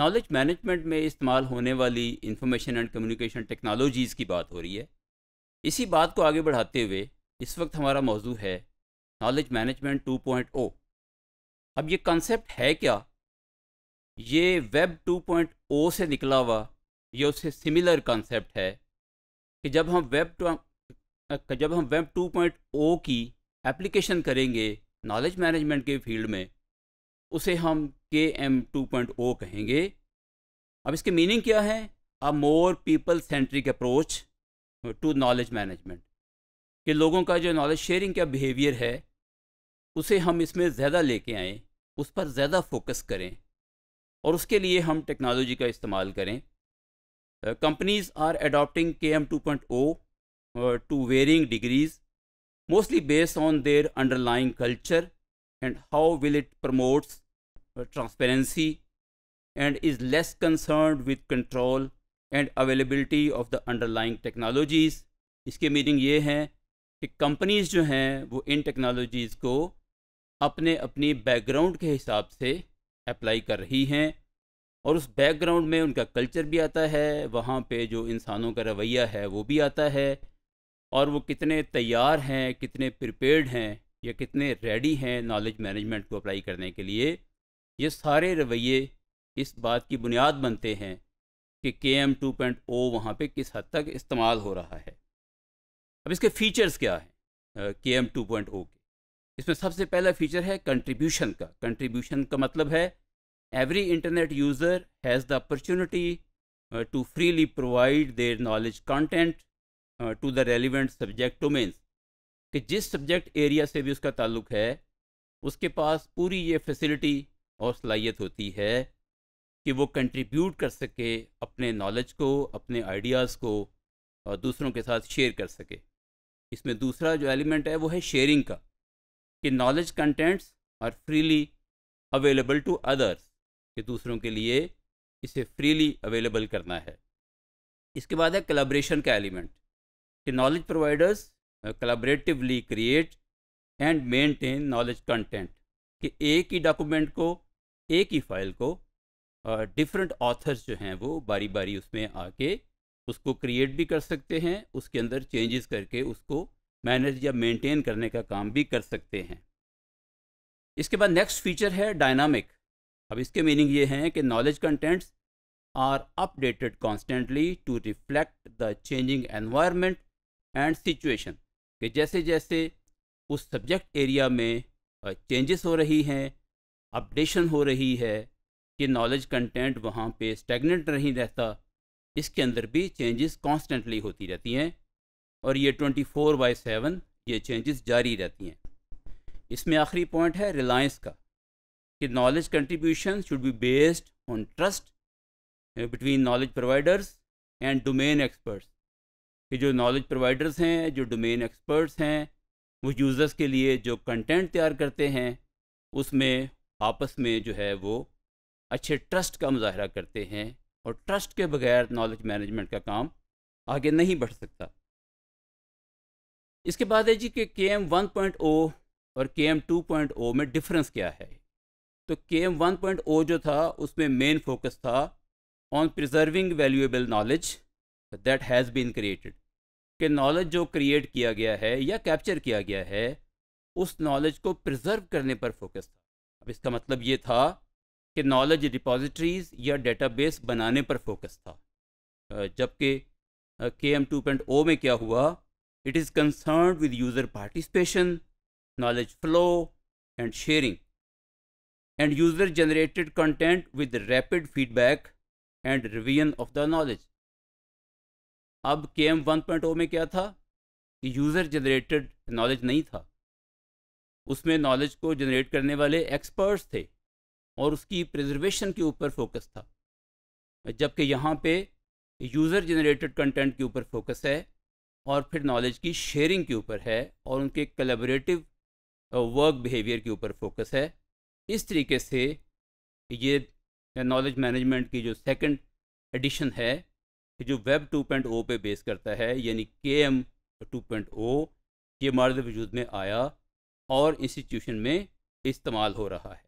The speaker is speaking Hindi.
नॉलेज मैनेजमेंट में इस्तेमाल होने वाली इंफॉर्मेशन एंड कम्युनिकेशन टेक्नोलॉजीज़ की बात हो रही है इसी बात को आगे बढ़ाते हुए इस वक्त हमारा मौजू है नॉलेज मैनेजमेंट 2.0 अब ये कॉन्सेप्ट है क्या ये वेब 2.0 से निकला हुआ ये उससे सिमिलर कॉन्सेप्ट है कि जब हम वेब जब हम वेब 2.0 की एप्लीकेशन करेंगे नॉलेज मैनेजमेंट के फील्ड में उसे हम के एम टू पॉइंट ओ कहेंगे अब इसके मीनिंग क्या है a more people centric approach to knowledge management कि लोगों का जो नॉलेज शेयरिंग का बिहेवियर है उसे हम इसमें ज़्यादा लेके आए उस पर ज़्यादा फोकस करें और उसके लिए हम टेक्नोलॉजी का इस्तेमाल करें companies are adopting K M two point O to varying degrees mostly based on their underlying culture and how will it promotes transparency and is less concerned with control and availability of the underlying technologies iske meaning ye hai ki companies jo hain wo in technologies ko apne अपनी background ke hisab se apply kar rahi hain और उस बैकग्राउंड में उनका कल्चर भी आता है वहाँ पे जो इंसानों का रवैया है वो भी आता है और वो कितने तैयार हैं कितने प्रिपेयर्ड हैं या कितने रेडी हैं नॉलेज मैनेजमेंट को अप्लाई करने के लिए ये सारे रवैये इस बात की बुनियाद बनते हैं कि के एम टू पॉइंट ओ वहाँ पर किस हद तक इस्तेमाल हो रहा है अब इसके फीचर्स क्या हैं के एम टू पॉइंट ओ के इसमें सबसे पहला फीचर है कंट्रीब्यूशन का कंट्रीब्यूशन का मतलब है every internet user has the opportunity to freely provide their knowledge content to the relevant subject domains कि जिस सब्जेक्ट एरिया से भी उसका ताल्लुक है उसके पास पूरी ये फैसिलिटी और सलाहियत होती है कि वो कंट्रीब्यूट कर सके अपने नॉलेज को अपने आइडियाज़ को और दूसरों के साथ शेयर कर सके इसमें दूसरा जो एलिमेंट है वो है शेयरिंग का कि knowledge contents are freely available to others कि दूसरों के लिए इसे फ्रीली अवेलेबल करना है इसके बाद है कलाब्रेशन का एलिमेंट कि knowledge providers collaboratively create and maintain knowledge content कि एक ही डॉक्यूमेंट को एक ही फाइल को डिफरेंट ऑथर्स जो हैं वो बारी बारी उसमें आके उसको क्रिएट भी कर सकते हैं उसके अंदर चेंजेस करके उसको मैनेज या मेंटेन करने का काम भी कर सकते हैं इसके बाद नेक्स्ट फीचर है डायनामिक अब इसके मीनिंग ये हैं कि knowledge contents are updated constantly to reflect the changing environment and situation कि जैसे जैसे उस सब्जेक्ट एरिया में चेंजेस हो रही हैं अपडेशन हो रही है कि नॉलेज कंटेंट वहाँ पे स्टेगनेंट नहीं रहता इसके अंदर भी चेंजेस कॉन्स्टेंटली होती रहती हैं और ये ट्वेंटी फोर बाई सेवन ये चेंजेस जारी रहती हैं इसमें आखिरी पॉइंट है रिलायंस का कि knowledge contribution should be based on trust between knowledge providers and domain experts कि जो नॉलेज प्रोवाइडर्स हैं जो डोमेन एक्सपर्ट्स हैं वो यूज़र्स के लिए जो कंटेंट तैयार करते हैं उसमें आपस में जो है वो अच्छे ट्रस्ट का मुजाहरा करते हैं और ट्रस्ट के बगैर नॉलेज मैनेजमेंट का काम आगे नहीं बढ़ सकता इसके बाद है जी कि के एम वन पॉइंट ओ और के एम टू पॉइंट ओ में डिफरेंस क्या है तो के एम वन पॉइंट ओ जो था उसमें मेन फोकस था on preserving valuable knowledge that has been created कि नॉलेज जो क्रिएट किया गया है या कैप्चर किया गया है उस नॉलेज को प्रिजर्व करने पर फोकस था अब इसका मतलब ये था कि नॉलेज डिपॉजिटरीज या डेटाबेस बनाने पर फोकस था जबकि के एम टू पॉइंट ओ में क्या हुआ it is concern with user participation knowledge flow and sharing and user generated content with rapid feedback and revision of the knowledge अब के एम वन पॉइंट ओ में क्या था यूज़र जनरेटेड नॉलेज नहीं था उसमें नॉलेज को जनरेट करने वाले एक्सपर्ट्स थे और उसकी प्रिजर्वेशन के ऊपर फोकस था जबकि यहाँ पे यूज़र जनरेटेड कंटेंट के ऊपर फोकस है और फिर नॉलेज की शेयरिंग के ऊपर है और उनके कलेबरेटिव वर्क बिहेवियर के ऊपर फोकस है इस तरीके से ये नॉलेज मैनेजमेंट की जो सेकंड एडिशन है जो वेब 2.0 पे बेस करता है यानी oh, के एम टू ये मर्द वजूद में आया और इंस्टीट्यूशन में इस्तेमाल हो रहा है